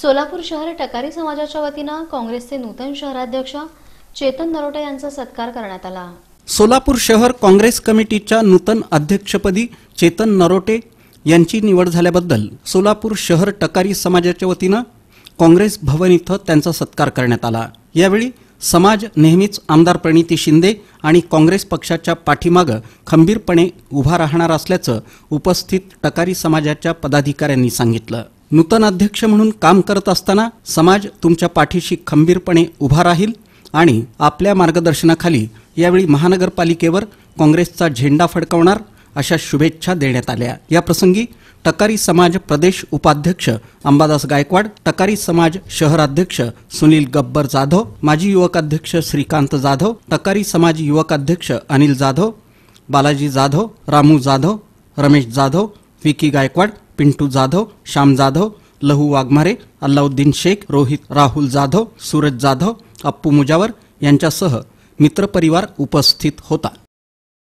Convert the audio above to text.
सोलापूर शहर टकारी समाजाच्या वतीनं काँग्रेसचे नूतन शहराध्यक्ष चेतन नरोटे यांचा सत्कार करण्यात आला सोलापूर शहर काँग्रेस कमिटीच्या नूतन अध्यक्षपदी चेतन नरोटे यांची निवड झाल्याबद्दल सोलापूर शहर टकारी समाजाच्या वतीनं काँग्रेस भवन इथं त्यांचा सत्कार करण्यात आला यावेळी समाज नेहमीच आमदार प्रणिती शिंदे आणि काँग्रेस पक्षाच्या पाठीमागं खंबीरपणे उभा राहणार असल्याचं उपस्थित टकारी समाजाच्या पदाधिकाऱ्यांनी सांगितलं नूतन अध्यक्ष म्हणून काम करत असताना समाज तुमच्या पाठीशी खंबीरपणे उभा राहील आणि आपल्या मार्गदर्शनाखाली यावेळी महानगरपालिकेवर काँग्रेसचा झेंडा फडकवणार अशा शुभेच्छा देण्यात आल्या या प्रसंगी टकारी समाज प्रदेश उपाध्यक्ष अंबादास गायकवाड टकारी समाज शहराध्यक्ष सुनील गब्बर जाधव माजी युवक अध्यक्ष श्रीकांत जाधव टकारी समाज युवक अध्यक्ष अनिल जाधव बालाजी जाधव रामू जाधव रमेश जाधव विकी गायकवाड पिंटू जाधव श्याम जाधव लहू वाघमारे अल्लाउद्दीन शेख रोहित राहुल जाधव सूरज जाधव अप्पू मुजावर यांच्यासह मित्रपरिवार उपस्थित होता